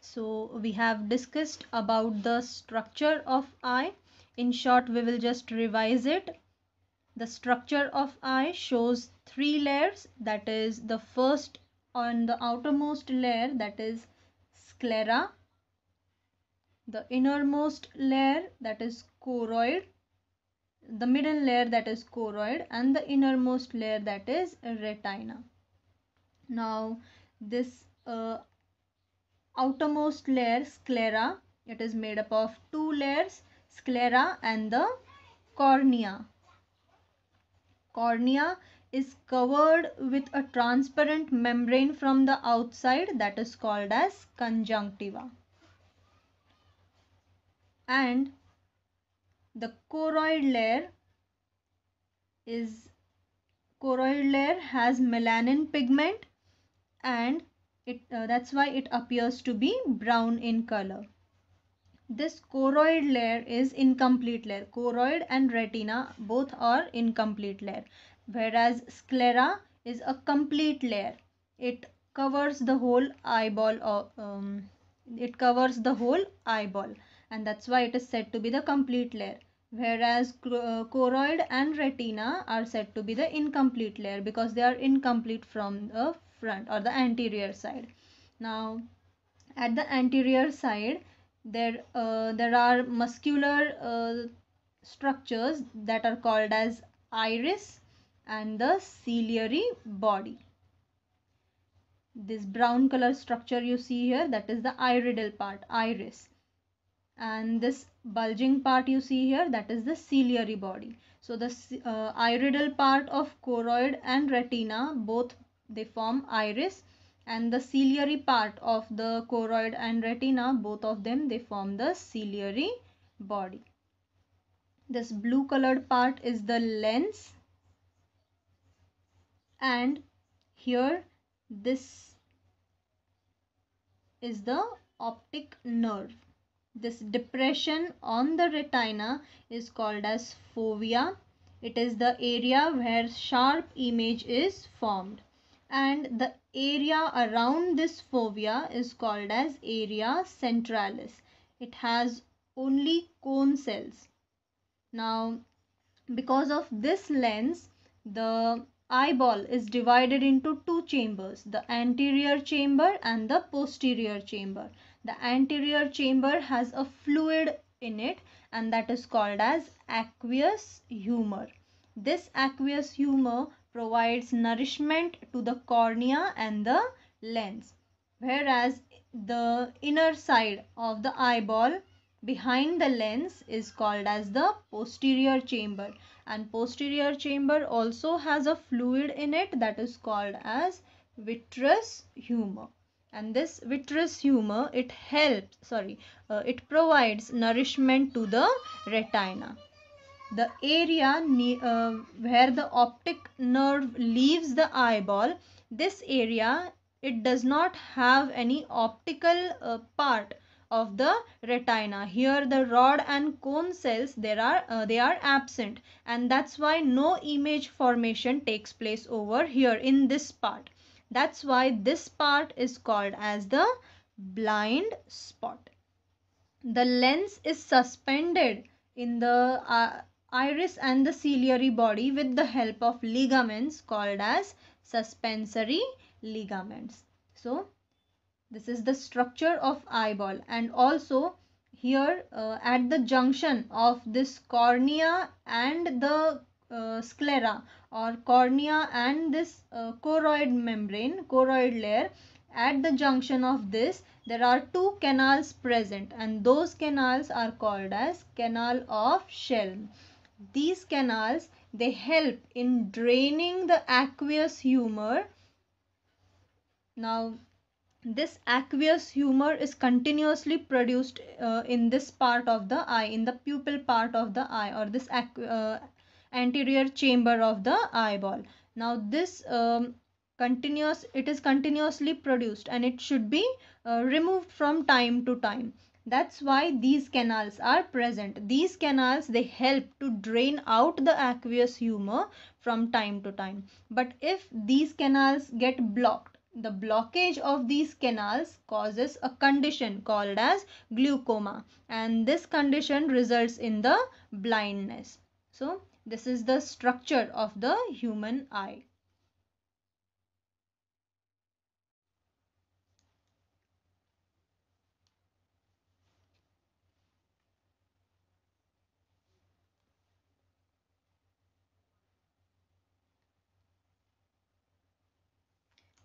so we have discussed about the structure of eye in short we will just revise it the structure of eye shows three layers that is the first on the outermost layer that is sclera the innermost layer that is choroid the middle layer that is choroid and the innermost layer that is retina now this uh, outermost layer sclera. It is made up of two layers sclera and the cornea. Cornea is covered with a transparent membrane from the outside that is called as conjunctiva. And the choroid layer is choroid layer has melanin pigment and it, uh, that's why it appears to be brown in color. This choroid layer is incomplete layer. Choroid and retina both are incomplete layer. Whereas sclera is a complete layer. It covers the whole eyeball or um, it covers the whole eyeball and that's why it is said to be the complete layer whereas uh, choroid and retina are said to be the incomplete layer because they are incomplete from the front or the anterior side now at the anterior side there uh, there are muscular uh, structures that are called as iris and the ciliary body this brown color structure you see here that is the iridal part iris and this bulging part you see here that is the ciliary body so the uh, iridal part of choroid and retina both they form iris and the ciliary part of the choroid and retina, both of them, they form the ciliary body. This blue colored part is the lens and here this is the optic nerve. This depression on the retina is called as fovea. It is the area where sharp image is formed and the area around this fovea is called as area centralis. It has only cone cells. Now, because of this lens, the eyeball is divided into two chambers, the anterior chamber and the posterior chamber. The anterior chamber has a fluid in it and that is called as aqueous humor. This aqueous humor provides nourishment to the cornea and the lens whereas the inner side of the eyeball behind the lens is called as the posterior chamber and posterior chamber also has a fluid in it that is called as vitreous humor and this vitreous humor it helps sorry uh, it provides nourishment to the retina the area uh, where the optic nerve leaves the eyeball this area it does not have any optical uh, part of the retina here the rod and cone cells there are uh, they are absent and that's why no image formation takes place over here in this part that's why this part is called as the blind spot the lens is suspended in the uh, iris and the ciliary body with the help of ligaments called as suspensory ligaments. So, this is the structure of eyeball and also here uh, at the junction of this cornea and the uh, sclera or cornea and this uh, choroid membrane, choroid layer, at the junction of this there are two canals present and those canals are called as canal of Schelm these canals they help in draining the aqueous humor now this aqueous humor is continuously produced uh, in this part of the eye in the pupil part of the eye or this uh, anterior chamber of the eyeball now this um, continuous it is continuously produced and it should be uh, removed from time to time that's why these canals are present. These canals, they help to drain out the aqueous humor from time to time. But if these canals get blocked, the blockage of these canals causes a condition called as glaucoma. And this condition results in the blindness. So, this is the structure of the human eye.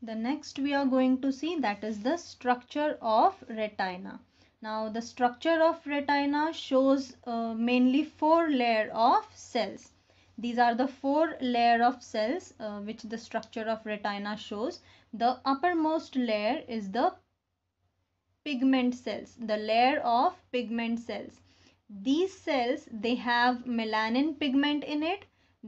The next we are going to see that is the structure of retina. Now the structure of retina shows uh, mainly four layer of cells. These are the four layer of cells uh, which the structure of retina shows. The uppermost layer is the pigment cells, the layer of pigment cells. These cells, they have melanin pigment in it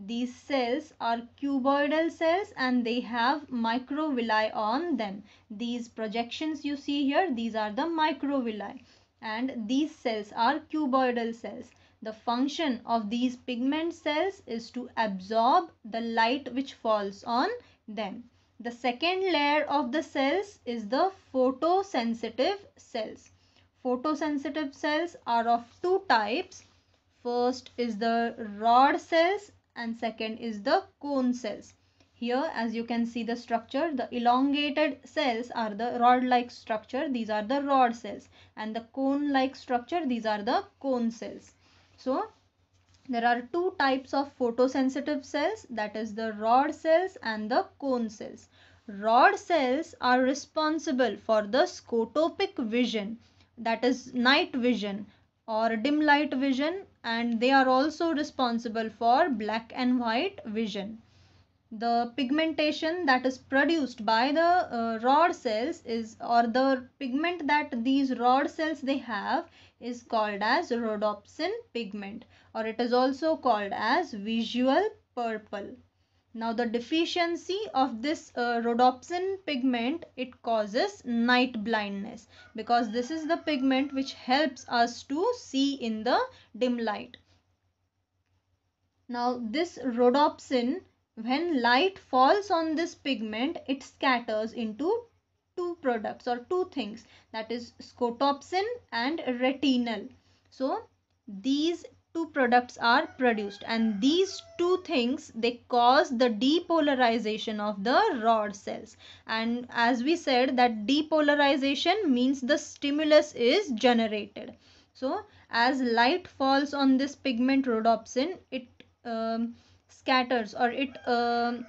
these cells are cuboidal cells and they have microvilli on them. These projections you see here, these are the microvilli and these cells are cuboidal cells. The function of these pigment cells is to absorb the light which falls on them. The second layer of the cells is the photosensitive cells. Photosensitive cells are of two types. First is the rod cells and second is the cone cells. Here as you can see the structure, the elongated cells are the rod-like structure, these are the rod cells and the cone-like structure, these are the cone cells. So there are two types of photosensitive cells that is the rod cells and the cone cells. Rod cells are responsible for the scotopic vision that is night vision or dim light vision and they are also responsible for black and white vision. The pigmentation that is produced by the uh, rod cells is or the pigment that these rod cells they have is called as rhodopsin pigment or it is also called as visual purple. Now the deficiency of this uh, rhodopsin pigment, it causes night blindness because this is the pigment which helps us to see in the dim light. Now this rhodopsin, when light falls on this pigment, it scatters into two products or two things that is scotopsin and retinal. So these two products are produced and these two things they cause the depolarization of the rod cells and as we said that depolarization means the stimulus is generated so as light falls on this pigment rhodopsin it um, scatters or it um,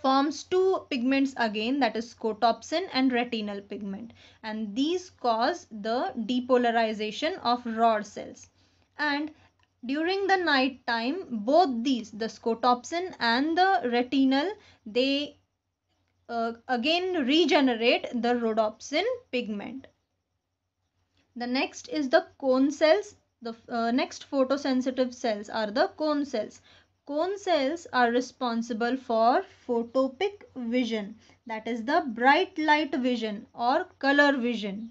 forms two pigments again that is scotopsin and retinal pigment and these cause the depolarization of rod cells and during the night time both these the scotopsin and the retinal they uh, again regenerate the rhodopsin pigment the next is the cone cells the uh, next photosensitive cells are the cone cells cone cells are responsible for photopic vision that is the bright light vision or color vision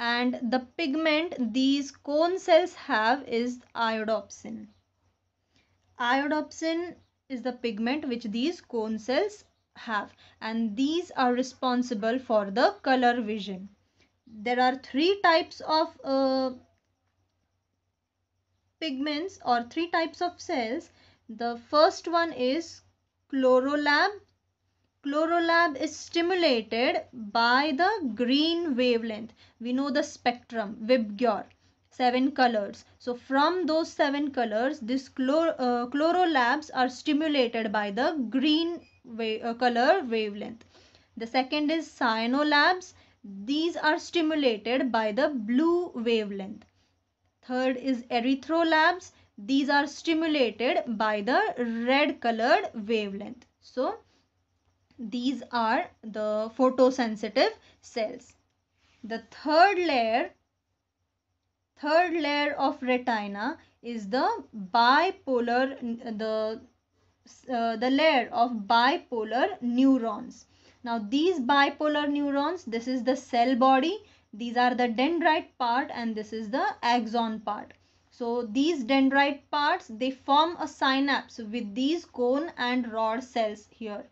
and the pigment these cone cells have is iodopsin. Iodopsin is the pigment which these cone cells have and these are responsible for the color vision. There are three types of uh, pigments or three types of cells. The first one is chlorolab, chlorolab is stimulated by the green wavelength. We know the spectrum, VIBGYOR, seven colors. So from those seven colors, this chlor uh, chlorolabs are stimulated by the green uh, color wavelength. The second is cyanolabs. These are stimulated by the blue wavelength. Third is erythrolabs. These are stimulated by the red colored wavelength. So, these are the photosensitive cells. The third layer, third layer of retina is the bipolar, the, uh, the layer of bipolar neurons. Now these bipolar neurons, this is the cell body, these are the dendrite part and this is the axon part. So these dendrite parts, they form a synapse with these cone and rod cells here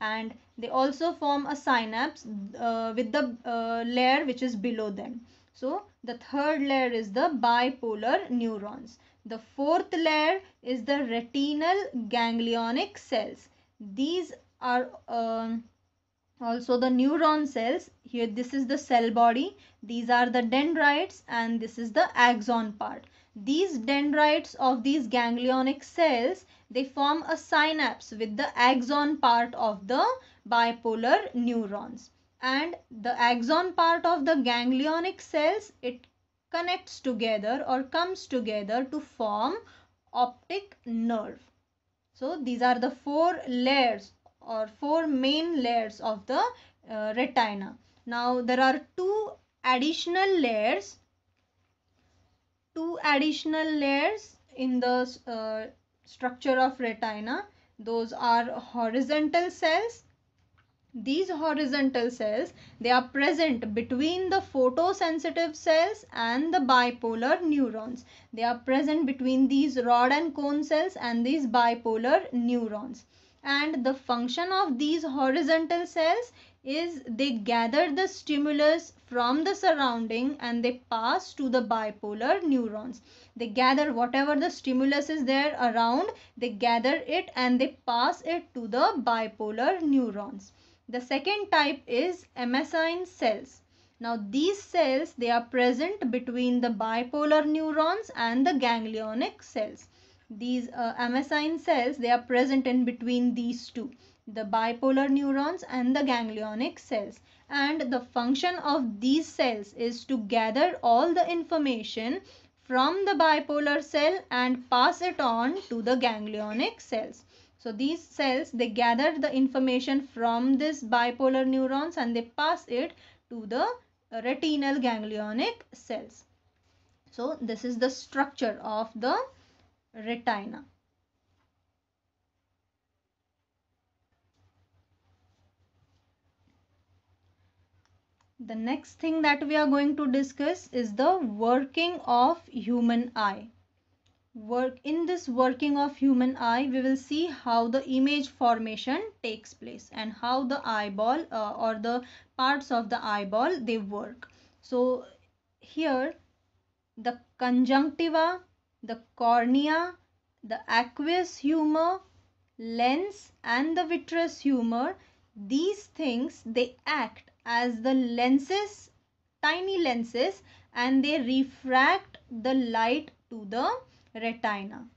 and they also form a synapse uh, with the uh, layer which is below them. So the third layer is the bipolar neurons. The fourth layer is the retinal ganglionic cells. These are uh, also the neuron cells. Here this is the cell body. These are the dendrites and this is the axon part. These dendrites of these ganglionic cells, they form a synapse with the axon part of the bipolar neurons. And the axon part of the ganglionic cells, it connects together or comes together to form optic nerve. So these are the four layers or four main layers of the uh, retina. Now there are two additional layers two additional layers in the uh, structure of retina. Those are horizontal cells. These horizontal cells, they are present between the photosensitive cells and the bipolar neurons. They are present between these rod and cone cells and these bipolar neurons and the function of these horizontal cells is they gather the stimulus from the surrounding and they pass to the bipolar neurons. They gather whatever the stimulus is there around, they gather it and they pass it to the bipolar neurons. The second type is amycin cells. Now these cells, they are present between the bipolar neurons and the ganglionic cells these uh, cells they are present in between these two the bipolar neurons and the ganglionic cells and the function of these cells is to gather all the information from the bipolar cell and pass it on to the ganglionic cells so these cells they gather the information from this bipolar neurons and they pass it to the retinal ganglionic cells so this is the structure of the retina. The next thing that we are going to discuss is the working of human eye. Work in this working of human eye, we will see how the image formation takes place and how the eyeball uh, or the parts of the eyeball they work. So here the conjunctiva the cornea, the aqueous humor, lens and the vitreous humor, these things they act as the lenses, tiny lenses and they refract the light to the retina.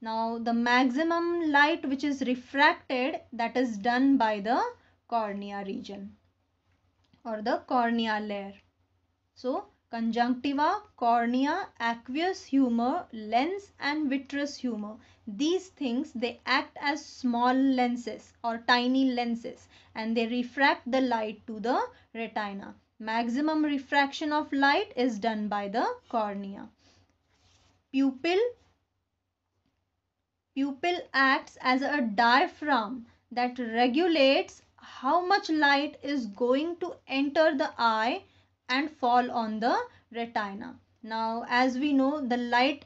Now the maximum light which is refracted that is done by the cornea region or the cornea layer. So conjunctiva, cornea, aqueous humor, lens and vitreous humor. These things, they act as small lenses or tiny lenses and they refract the light to the retina. Maximum refraction of light is done by the cornea. Pupil Pupil acts as a diaphragm that regulates how much light is going to enter the eye and fall on the retina. Now as we know the light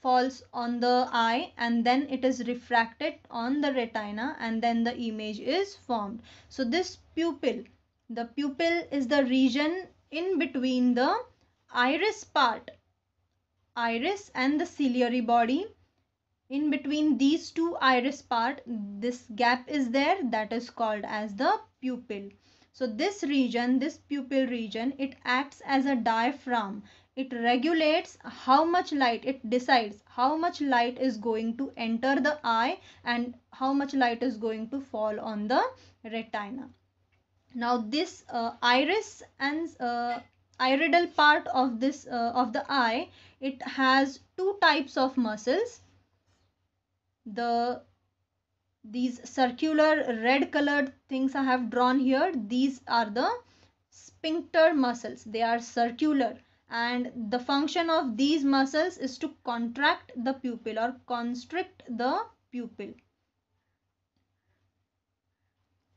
falls on the eye and then it is refracted on the retina and then the image is formed. So this pupil, the pupil is the region in between the iris part, iris and the ciliary body. In between these two iris part, this gap is there that is called as the pupil. So this region, this pupil region, it acts as a diaphragm. It regulates how much light, it decides how much light is going to enter the eye and how much light is going to fall on the retina. Now this uh, iris and uh, iridal part of this uh, of the eye, it has two types of muscles. The these circular red colored things I have drawn here these are the sphincter muscles they are circular and the function of these muscles is to contract the pupil or constrict the pupil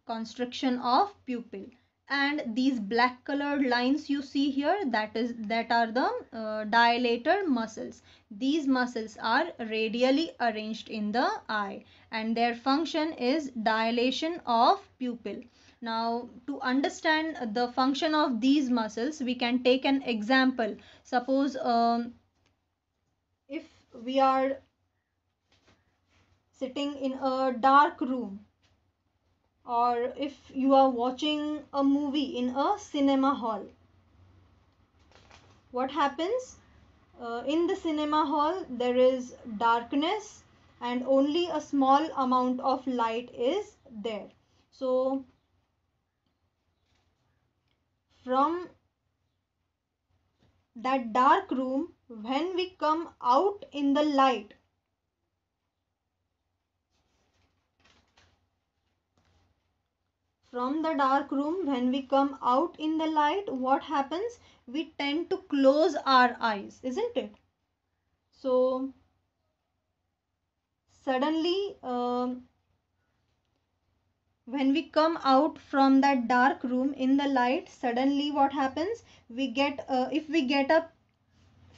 constriction of pupil and these black colored lines you see here that is that are the uh, dilator muscles these muscles are radially arranged in the eye and their function is dilation of pupil now to understand the function of these muscles we can take an example suppose um, if we are sitting in a dark room or if you are watching a movie in a cinema hall what happens uh, in the cinema hall there is darkness and only a small amount of light is there so from that dark room when we come out in the light from the dark room when we come out in the light what happens we tend to close our eyes isn't it so suddenly um, when we come out from that dark room in the light suddenly what happens we get uh, if we get up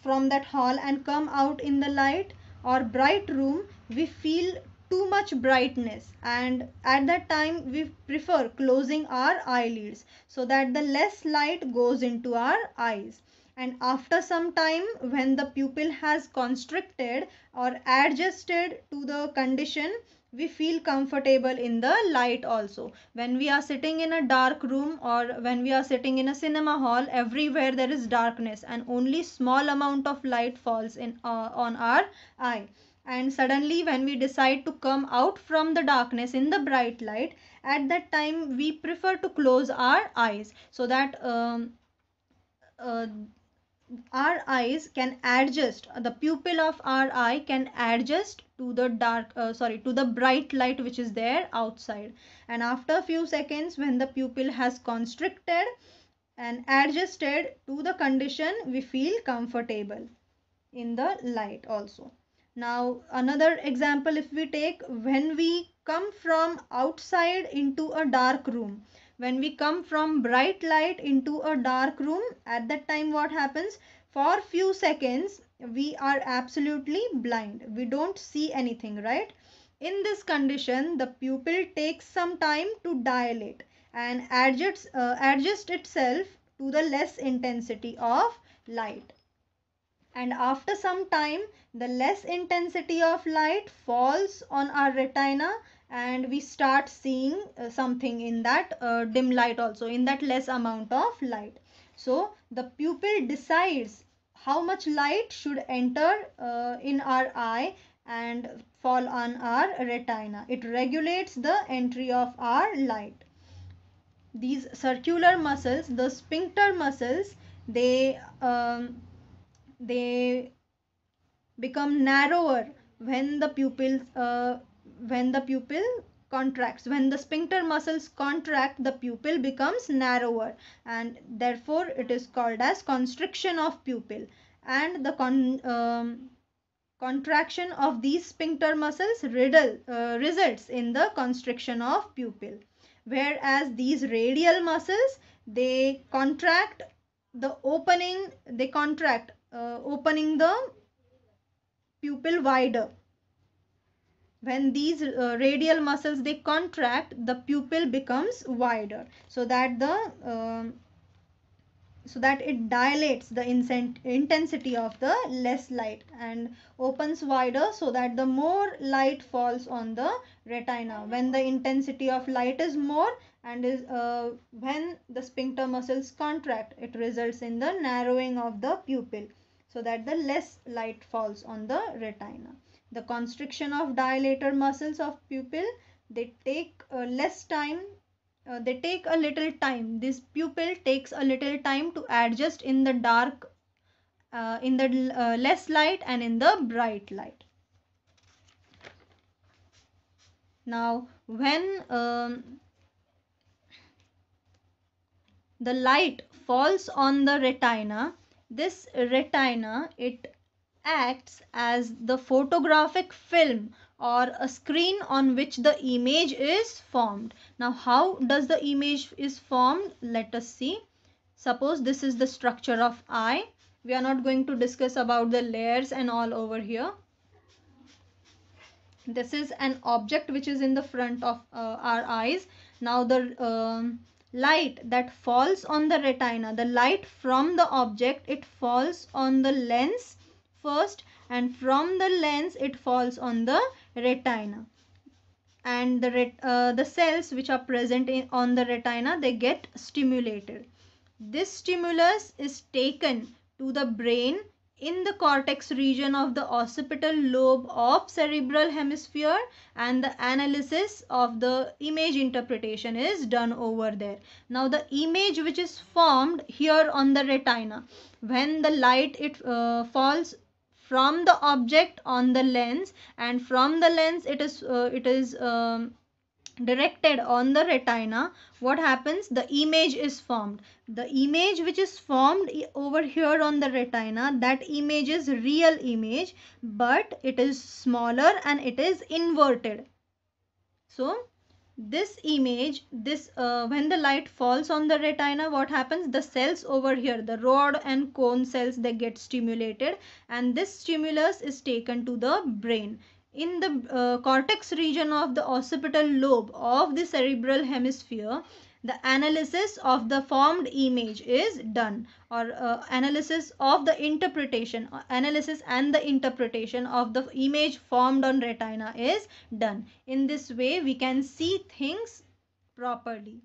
from that hall and come out in the light or bright room we feel too much brightness and at that time we prefer closing our eyelids so that the less light goes into our eyes and after some time when the pupil has constricted or adjusted to the condition we feel comfortable in the light also when we are sitting in a dark room or when we are sitting in a cinema hall everywhere there is darkness and only small amount of light falls in uh, on our eye and suddenly when we decide to come out from the darkness in the bright light at that time we prefer to close our eyes so that um, uh, our eyes can adjust the pupil of our eye can adjust to the dark uh, sorry to the bright light which is there outside and after a few seconds when the pupil has constricted and adjusted to the condition we feel comfortable in the light also now another example if we take when we come from outside into a dark room. When we come from bright light into a dark room at that time what happens? For few seconds we are absolutely blind. We don't see anything right. In this condition the pupil takes some time to dilate and adjusts, uh, adjust itself to the less intensity of light and after some time the less intensity of light falls on our retina and we start seeing uh, something in that uh, dim light also in that less amount of light. So the pupil decides how much light should enter uh, in our eye and fall on our retina. It regulates the entry of our light. These circular muscles, the sphincter muscles, they um, they become narrower when the pupils uh, when the pupil contracts when the sphincter muscles contract the pupil becomes narrower and therefore it is called as constriction of pupil and the con, um, contraction of these sphincter muscles riddle, uh, results in the constriction of pupil whereas these radial muscles they contract the opening they contract uh, opening the pupil wider when these uh, radial muscles they contract the pupil becomes wider so that the uh, so that it dilates the intensity of the less light and opens wider so that the more light falls on the retina when the intensity of light is more and is uh, when the sphincter muscles contract it results in the narrowing of the pupil so that the less light falls on the retina. The constriction of dilator muscles of pupil, they take uh, less time, uh, they take a little time. This pupil takes a little time to adjust in the dark, uh, in the uh, less light and in the bright light. Now, when um, the light falls on the retina, this retina, it acts as the photographic film or a screen on which the image is formed. Now, how does the image is formed? Let us see. Suppose this is the structure of eye. We are not going to discuss about the layers and all over here. This is an object which is in the front of uh, our eyes. Now, the uh, light that falls on the retina, the light from the object, it falls on the lens first and from the lens it falls on the retina and the ret uh, the cells which are present in, on the retina they get stimulated this stimulus is taken to the brain in the cortex region of the occipital lobe of cerebral hemisphere and the analysis of the image interpretation is done over there. Now the image which is formed here on the retina when the light it uh, falls from the object on the lens and from the lens it is uh, it is um, directed on the retina what happens the image is formed the image which is formed over here on the retina that image is real image but it is smaller and it is inverted so this image this uh, when the light falls on the retina what happens the cells over here the rod and cone cells they get stimulated and this stimulus is taken to the brain in the uh, cortex region of the occipital lobe of the cerebral hemisphere, the analysis of the formed image is done or uh, analysis of the interpretation uh, analysis and the interpretation of the image formed on retina is done in this way we can see things properly